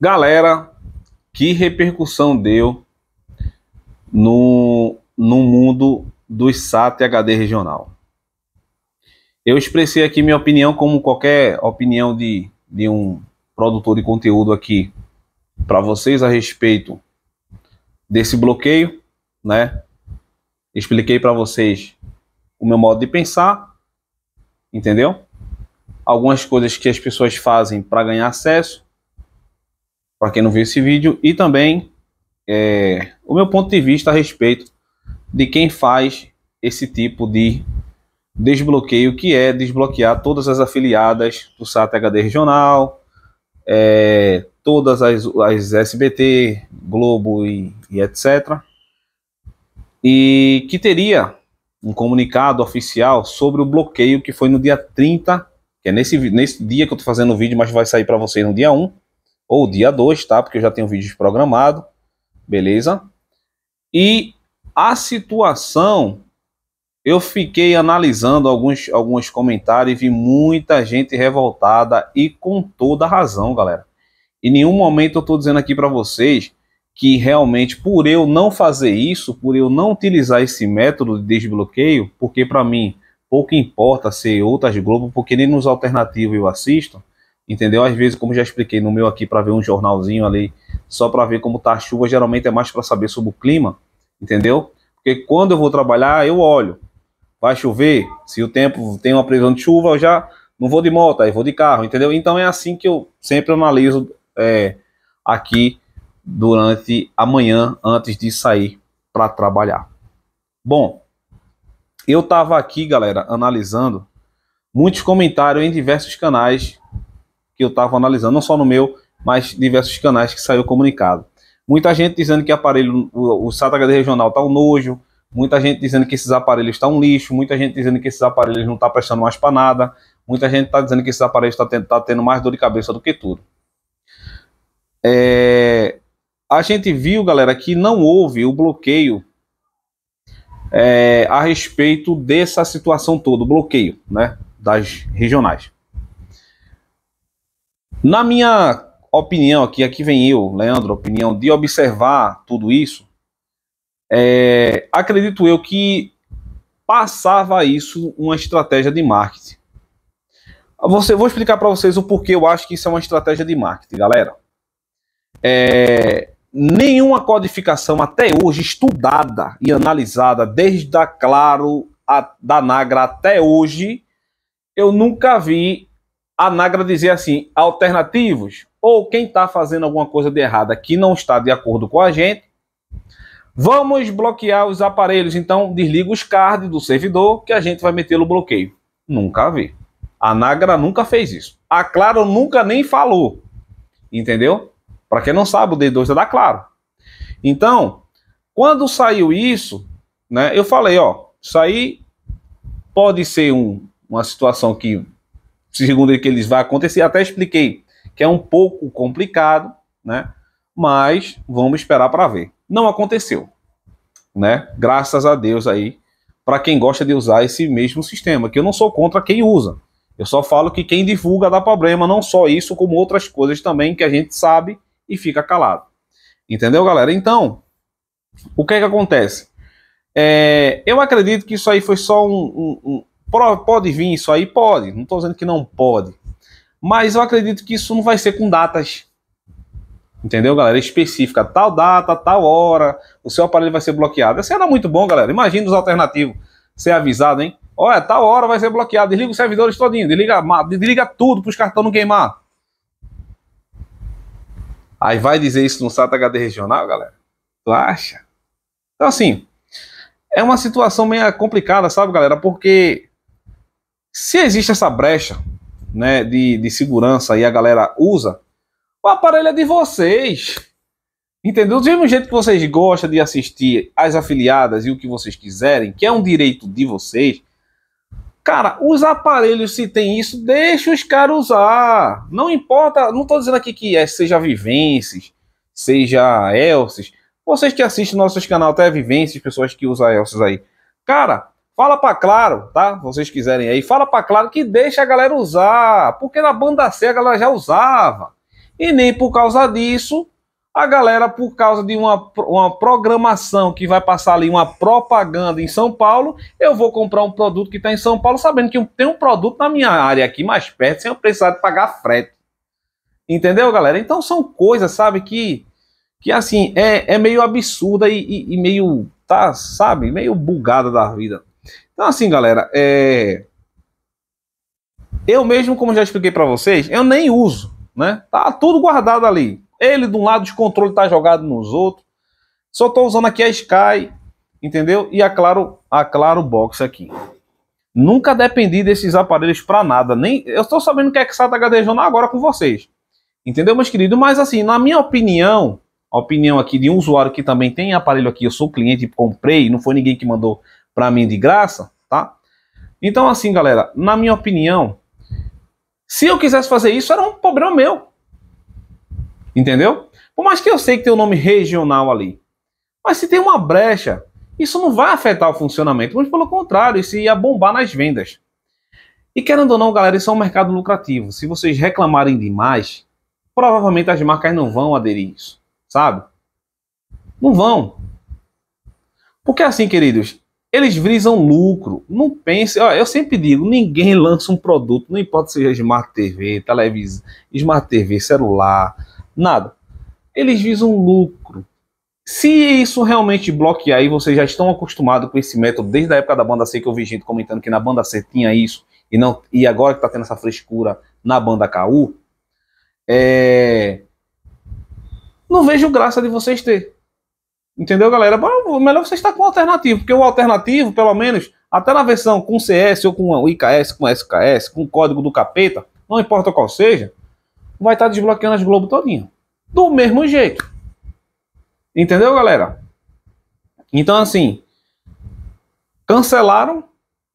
Galera, que repercussão deu no, no mundo do SAT HD regional. Eu expressei aqui minha opinião, como qualquer opinião de, de um produtor de conteúdo aqui para vocês a respeito desse bloqueio, né? Expliquei para vocês o meu modo de pensar, entendeu? Algumas coisas que as pessoas fazem para ganhar acesso, para quem não viu esse vídeo, e também é, o meu ponto de vista a respeito de quem faz esse tipo de desbloqueio, que é desbloquear todas as afiliadas do SAT HD regional, é, todas as, as SBT, Globo e, e etc. E que teria um comunicado oficial sobre o bloqueio que foi no dia 30, que é nesse, nesse dia que eu estou fazendo o vídeo, mas vai sair para vocês no dia 1 ou dia 2, tá? Porque eu já tenho vídeos programados, beleza? E a situação, eu fiquei analisando alguns, alguns comentários e vi muita gente revoltada e com toda razão, galera. Em nenhum momento eu tô dizendo aqui para vocês que realmente por eu não fazer isso, por eu não utilizar esse método de desbloqueio, porque para mim pouco importa ser outras Globo, porque nem nos alternativos eu assisto, entendeu? Às vezes, como já expliquei no meu aqui, para ver um jornalzinho ali, só para ver como tá a chuva, geralmente é mais para saber sobre o clima, entendeu? Porque quando eu vou trabalhar, eu olho. Vai chover? Se o tempo tem uma previsão de chuva, eu já não vou de moto, aí vou de carro, entendeu? Então é assim que eu sempre analiso é, aqui durante a manhã, antes de sair para trabalhar. Bom, eu estava aqui, galera, analisando muitos comentários em diversos canais que eu estava analisando, não só no meu, mas diversos canais que saiu comunicado. Muita gente dizendo que aparelho, o, o SAT HD regional está um nojo, muita gente dizendo que esses aparelhos estão tá um lixo, muita gente dizendo que esses aparelhos não estão tá prestando mais para nada, muita gente está dizendo que esses aparelhos estão tá tendo, tá tendo mais dor de cabeça do que tudo. É, a gente viu, galera, que não houve o bloqueio é, a respeito dessa situação toda, o bloqueio né, das regionais. Na minha opinião, aqui, aqui vem eu, Leandro, opinião de observar tudo isso, é, acredito eu que passava isso uma estratégia de marketing. Você, vou explicar para vocês o porquê eu acho que isso é uma estratégia de marketing, galera. É, nenhuma codificação até hoje estudada e analisada, desde a Claro, a, da Nagra até hoje, eu nunca vi a Nagra dizia assim: alternativos, ou quem está fazendo alguma coisa de errada que não está de acordo com a gente, vamos bloquear os aparelhos. Então, desliga os cards do servidor que a gente vai meter no bloqueio. Nunca vi. A Nagra nunca fez isso. A Claro nunca nem falou. Entendeu? Para quem não sabe, o D2 é da Claro. Então, quando saiu isso, né, eu falei, ó, isso aí pode ser um, uma situação que segundo eles, vai acontecer. Até expliquei que é um pouco complicado, né? Mas vamos esperar para ver. Não aconteceu, né? Graças a Deus aí, para quem gosta de usar esse mesmo sistema, que eu não sou contra quem usa. Eu só falo que quem divulga dá problema, não só isso, como outras coisas também que a gente sabe e fica calado. Entendeu, galera? Então, o que é que acontece? É, eu acredito que isso aí foi só um, um, Pode vir isso aí? Pode. Não estou dizendo que não pode. Mas eu acredito que isso não vai ser com datas. Entendeu, galera? Específica. Tal data, tal hora, o seu aparelho vai ser bloqueado. Isso era muito bom, galera. Imagina os alternativos. Ser avisado, hein? Olha, tal hora vai ser bloqueado. Desliga os servidores todinho. Desliga, desliga tudo para os cartões não queimar. Aí vai dizer isso no SAT HD regional, galera? Tu acha? Então, assim, é uma situação meio complicada, sabe, galera? Porque se existe essa brecha né, de, de segurança e a galera usa, o aparelho é de vocês. Entendeu? Do mesmo jeito que vocês gostam de assistir as afiliadas e o que vocês quiserem, que é um direito de vocês. Cara, os aparelhos, se tem isso, deixa os caras usar. Não importa, não estou dizendo aqui que é, seja Vivences, seja Elses. Vocês que assistem nossos canal, até Vivences, pessoas que usam Elses aí. Cara, Fala para Claro, tá? Vocês quiserem aí, fala para Claro que deixa a galera usar, porque na banda C a galera já usava. E nem por causa disso, a galera, por causa de uma, uma programação que vai passar ali, uma propaganda em São Paulo, eu vou comprar um produto que está em São Paulo, sabendo que tem um produto na minha área aqui mais perto, sem eu precisar de pagar frete. Entendeu, galera? Então são coisas, sabe, que, que assim, é, é meio absurda e, e, e meio, tá, sabe, meio bugada da vida. Então, assim, galera, é... eu mesmo, como já expliquei para vocês, eu nem uso, né? Tá tudo guardado ali. Ele de um lado, os controles tá jogado nos outros. Só tô usando aqui a Sky, entendeu? E a Claro, a Claro Box aqui. Nunca dependi desses aparelhos para nada, nem eu estou sabendo que é que está gadejando agora com vocês. Entendeu, meus queridos? Mas assim, na minha opinião, a opinião aqui de um usuário que também tem aparelho aqui, eu sou cliente, comprei, não foi ninguém que mandou para mim de graça, tá? Então, assim, galera, na minha opinião, se eu quisesse fazer isso, era um problema meu. Entendeu? Por mais que eu sei que tem o um nome regional ali. Mas se tem uma brecha, isso não vai afetar o funcionamento. Mas pelo contrário, isso ia bombar nas vendas. E querendo ou não, galera, isso é um mercado lucrativo. Se vocês reclamarem demais, provavelmente as marcas não vão aderir isso, sabe? Não vão. Porque assim, queridos, eles visam lucro. Não pense. Ó, eu sempre digo: ninguém lança um produto, não importa se seja é Smart TV, televisão, Smart TV, celular, nada. Eles visam lucro. Se isso realmente bloquear, e vocês já estão acostumados com esse método desde a época da banda C, que eu vi gente comentando que na banda C tinha isso, e, não, e agora que está tendo essa frescura na banda KU, é... não vejo graça de vocês ter. Entendeu, galera? bom melhor é você estar com o alternativo, porque o alternativo, pelo menos, até na versão com CS ou com IKS, com SKS, com código do capeta, não importa qual seja, vai estar desbloqueando as Globo todinha. Do mesmo jeito. Entendeu, galera? Então, assim, cancelaram,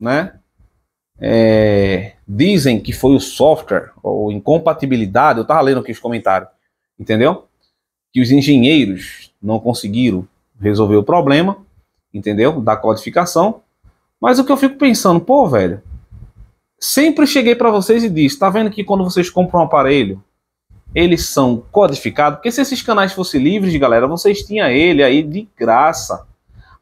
né? É, dizem que foi o software ou incompatibilidade. Eu tava lendo aqui os comentários, entendeu? que os engenheiros não conseguiram resolver o problema, entendeu? Da codificação. Mas o que eu fico pensando, pô, velho, sempre cheguei para vocês e disse, tá vendo que quando vocês compram um aparelho, eles são codificados, porque se esses canais fossem livres, galera, vocês tinham ele aí de graça.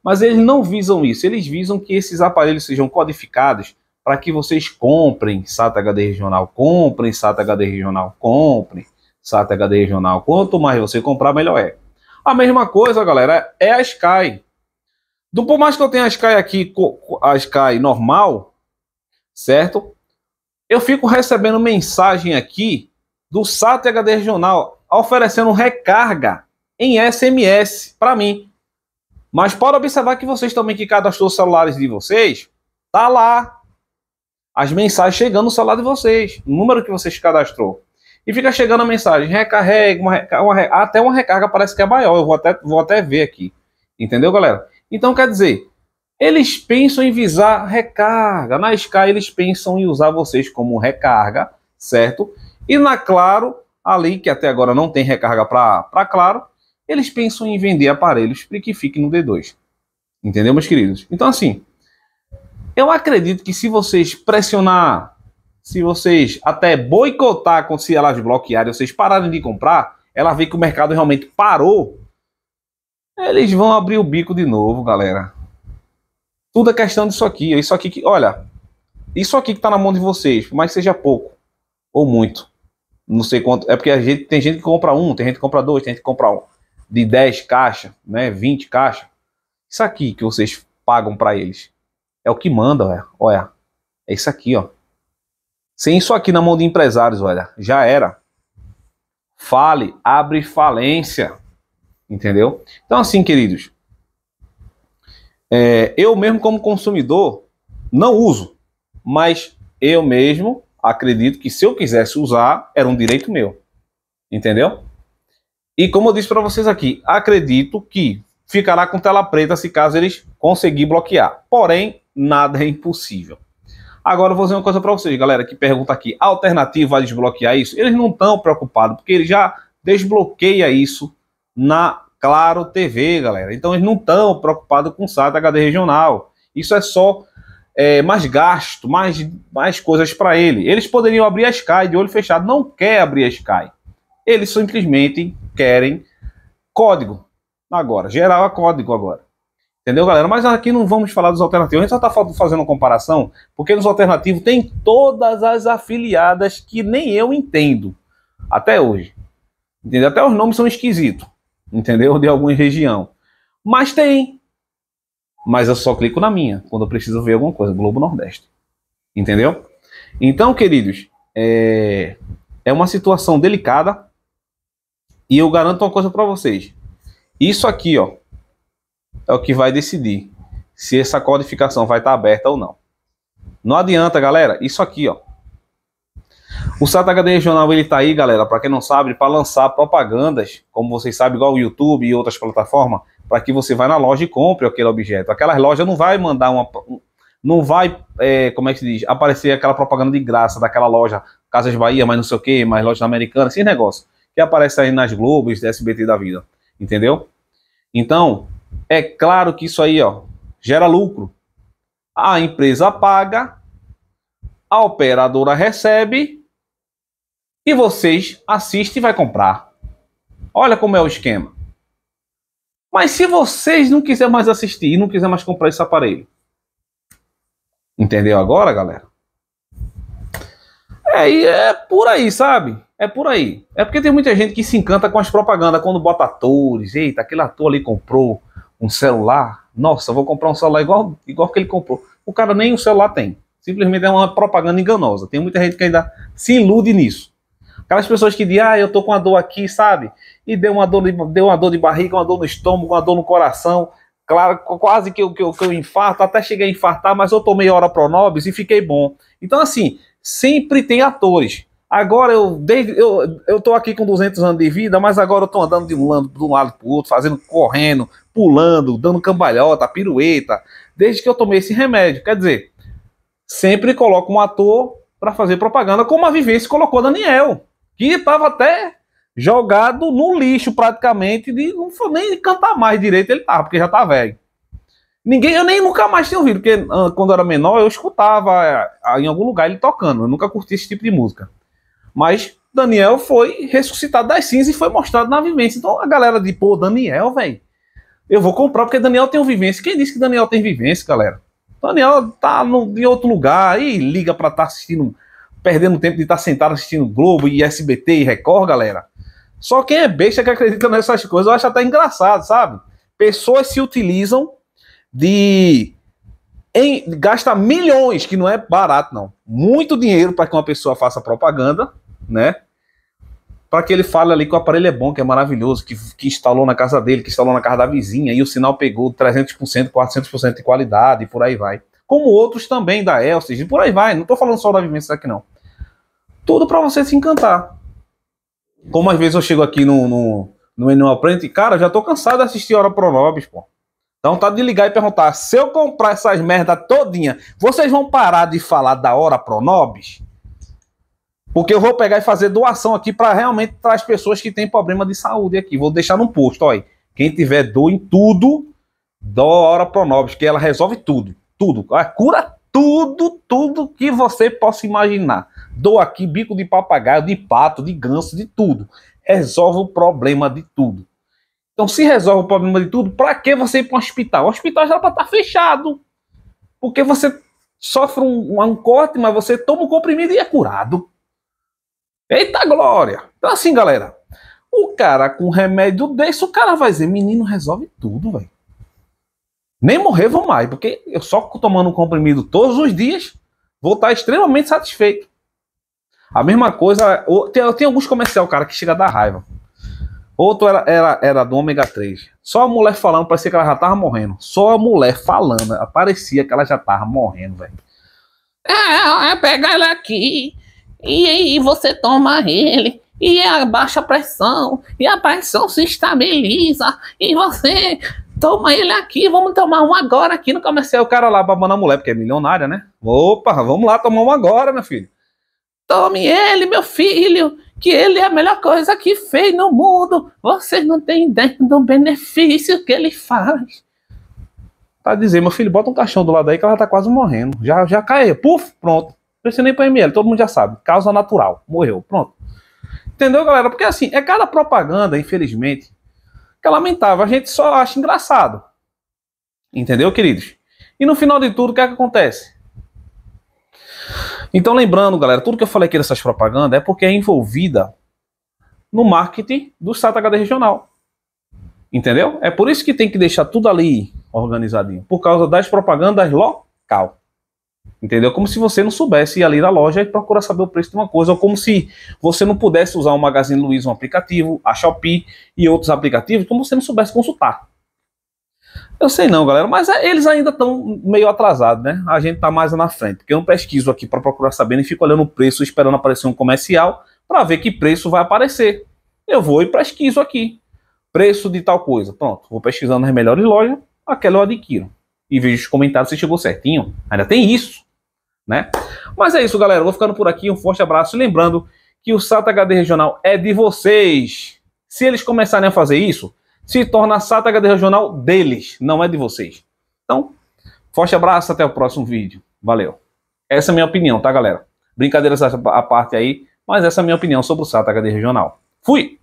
Mas eles não visam isso, eles visam que esses aparelhos sejam codificados para que vocês comprem SATA HD regional, comprem SATA HD regional, comprem site HD regional. Quanto mais você comprar, melhor é. A mesma coisa, galera, é a Sky. Do, por mais que eu tenha a Sky aqui, a Sky normal, certo? Eu fico recebendo mensagem aqui do SAT HD regional oferecendo recarga em SMS para mim. Mas pode observar que vocês também que cadastrou os celulares de vocês, tá lá as mensagens chegando no celular de vocês, o número que vocês cadastrou. E fica chegando a mensagem, recarrega, uma, recarga, uma recarga, até uma recarga parece que é maior, eu vou até, vou até ver aqui. Entendeu, galera? Então, quer dizer, eles pensam em visar recarga. Na Sky, eles pensam em usar vocês como recarga, certo? E na Claro, ali que até agora não tem recarga para Claro, eles pensam em vender aparelhos para que fique no D2. Entendeu, meus queridos? Então, assim, eu acredito que se vocês pressionar se vocês até boicotar, se elas bloquearem, vocês pararem de comprar, ela vê que o mercado realmente parou, eles vão abrir o bico de novo, galera. Tudo é questão disso aqui. É isso aqui que, olha, isso aqui que tá na mão de vocês, por mais que seja pouco ou muito. Não sei quanto. É porque a gente, tem gente que compra um, tem gente que compra dois, tem gente que compra um, de 10 caixas, né? 20 caixas. Isso aqui que vocês pagam para eles é o que manda, olha. olha. É isso aqui, ó. Sem isso aqui na mão de empresários, olha, já era. Fale, abre falência. Entendeu? Então, assim, queridos, é, eu mesmo, como consumidor, não uso, mas eu mesmo acredito que se eu quisesse usar, era um direito meu. Entendeu? E como eu disse para vocês aqui, acredito que ficará com tela preta se caso eles conseguirem bloquear. Porém, nada é impossível. Agora eu vou dizer uma coisa para vocês, galera, que pergunta aqui: a alternativa a desbloquear isso? Eles não estão preocupados, porque ele já desbloqueia isso na Claro TV, galera. Então eles não estão preocupados com o da HD regional. Isso é só é, mais gasto, mais, mais coisas para ele. Eles poderiam abrir a Sky de olho fechado, não quer abrir a Sky. Eles simplesmente querem código. Agora, geral é código agora. Entendeu, galera? Mas aqui não vamos falar dos alternativos, a gente só está fazendo uma comparação, porque nos alternativos tem todas as afiliadas que nem eu entendo, até hoje. Entendeu? Até os nomes são esquisitos, entendeu? De alguma região. Mas tem. Mas eu só clico na minha, quando eu preciso ver alguma coisa, Globo Nordeste. Entendeu? Então, queridos, é, é uma situação delicada, e eu garanto uma coisa para vocês. Isso aqui, ó, é o que vai decidir se essa codificação vai estar aberta ou não. Não adianta, galera, isso aqui, ó. O SATA HD regional ele tá aí, galera, para quem não sabe, para lançar propagandas, como vocês sabem, igual o YouTube e outras plataformas, para que você vá na loja e compre aquele objeto. Aquelas lojas não vai mandar uma não vai, é, como é que se diz, aparecer aquela propaganda de graça daquela loja Casas Bahia, mas não sei o que, mais lojas americanas, esse negócio que aparece aí nas Globos, da SBT da vida, entendeu? Então, é claro que isso aí ó, gera lucro. A empresa paga, a operadora recebe e vocês assistem e vai comprar. Olha como é o esquema. Mas se vocês não quiserem mais assistir e não quiserem mais comprar esse aparelho, entendeu agora, galera? É, é por aí, sabe? É por aí. É porque tem muita gente que se encanta com as propagandas quando bota atores. Eita, aquele ator ali comprou um celular. Nossa, vou comprar um celular igual, igual que ele comprou. O cara nem um celular tem. Simplesmente é uma propaganda enganosa. Tem muita gente que ainda se ilude nisso. Aquelas pessoas que dizem, ah, eu tô com uma dor aqui, sabe? E deu uma dor, deu uma dor de barriga, uma dor no estômago, uma dor no coração. Claro, quase que eu, que eu, que eu infarto, até cheguei a infartar, mas eu tomei hora pronobis e fiquei bom. Então, assim, sempre tem atores. Agora eu, desde, eu, eu tô aqui com 200 anos de vida, mas agora eu tô andando de um lado, de um lado pro outro, fazendo, correndo, pulando, dando cambalhota, pirueta, desde que eu tomei esse remédio. Quer dizer, sempre coloca um ator para fazer propaganda, como a Vivência colocou Daniel, que estava até jogado no lixo praticamente, de não foi nem cantar mais direito ele tava, porque já tá velho. Ninguém, eu nem nunca mais tinha ouvido, porque ah, quando eu era menor eu escutava ah, em algum lugar ele tocando, eu nunca curti esse tipo de música. Mas Daniel foi ressuscitado das cinzas e foi mostrado na vivência. Então a galera de, pô, Daniel, velho, eu vou comprar porque Daniel tem uma vivência. Quem disse que Daniel tem vivência, galera? Daniel tá no, em outro lugar e liga para estar tá assistindo, perdendo tempo de estar tá sentado assistindo Globo e SBT e Record, galera. Só quem é besta que acredita nessas coisas, eu acho até engraçado, sabe? Pessoas se utilizam de em, gasta milhões, que não é barato não, muito dinheiro para que uma pessoa faça propaganda, né? para que ele fale ali que o aparelho é bom, que é maravilhoso, que, que instalou na casa dele, que instalou na casa da vizinha, e o sinal pegou 300%, 400% de qualidade, e por aí vai. Como outros também da Elsys, e por aí vai. Não estou falando só da vivência aqui, não. Tudo para você se encantar. Como às vezes eu chego aqui no, no, no Enel e cara, já estou cansado de assistir Hora Pronobis, pô. Então tá de ligar e perguntar, se eu comprar essas merda todinha, vocês vão parar de falar da Hora Pronobis? Porque eu vou pegar e fazer doação aqui para realmente trazer pessoas que têm problema de saúde aqui. Vou deixar no posto, olha. Quem tiver dor em tudo, doa pro Pronobis, que ela resolve tudo. Tudo. Ela cura tudo, tudo que você possa imaginar. Dou aqui bico de papagaio, de pato, de ganso, de tudo. Resolve o problema de tudo. Então, se resolve o problema de tudo, para que você ir para um hospital? O hospital já está tá fechado. Porque você sofre um, um corte, mas você toma um comprimido e é curado. Eita glória! Então assim, galera, o cara com remédio desse, o cara vai dizer, menino, resolve tudo, velho. Nem morrer vou mais, porque eu só tomando um comprimido todos os dias, vou estar extremamente satisfeito. A mesma coisa, tem, tem alguns comercial, cara, que chega da raiva. Outro era, era, era do ômega 3. Só a mulher falando, parecia que ela já tava morrendo. Só a mulher falando, parecia que ela já tava morrendo, velho. É, é, é pega ela aqui. E aí você toma ele e é a baixa pressão, e a pressão se estabiliza, e você toma ele aqui, vamos tomar um agora aqui no comercial. O cara lá babando a mulher, porque é milionária, né? Opa, vamos lá tomar um agora, meu filho. Tome ele, meu filho, que ele é a melhor coisa que fez no mundo. Vocês não têm ideia do benefício que ele faz. Tá dizendo, meu filho, bota um caixão do lado aí que ela tá quase morrendo. Já, já caiu, puf, pronto. Precisa nem para ML, todo mundo já sabe. Causa natural. Morreu. Pronto. Entendeu, galera? Porque assim, é cada propaganda, infelizmente, que é lamentável. A gente só acha engraçado. Entendeu, queridos? E no final de tudo, o que é que acontece? Então, lembrando, galera, tudo que eu falei aqui dessas propagandas é porque é envolvida no marketing do SATA HD regional. Entendeu? É por isso que tem que deixar tudo ali organizadinho, por causa das propagandas local. Entendeu? Como se você não soubesse ir ali na loja e procurar saber o preço de uma coisa, ou como se você não pudesse usar o Magazine Luiza, um aplicativo, a Shopee e outros aplicativos, como se você não soubesse consultar. Eu sei não, galera, mas é, eles ainda estão meio atrasados, né? A gente está mais na frente, porque eu não pesquiso aqui para procurar saber, e fico olhando o preço, esperando aparecer um comercial para ver que preço vai aparecer. Eu vou e pesquiso aqui. Preço de tal coisa. Pronto, vou pesquisando nas melhores lojas, aquela eu adquiro e veja os comentários se chegou certinho. Ainda tem isso, né? Mas é isso, galera. vou ficando por aqui. Um forte abraço. E lembrando que o SATA HD Regional é de vocês. Se eles começarem a fazer isso, se torna SATA HD Regional deles, não é de vocês. Então, forte abraço. Até o próximo vídeo. Valeu. Essa é a minha opinião, tá, galera? Brincadeiras à parte aí, mas essa é a minha opinião sobre o SATA HD Regional. Fui!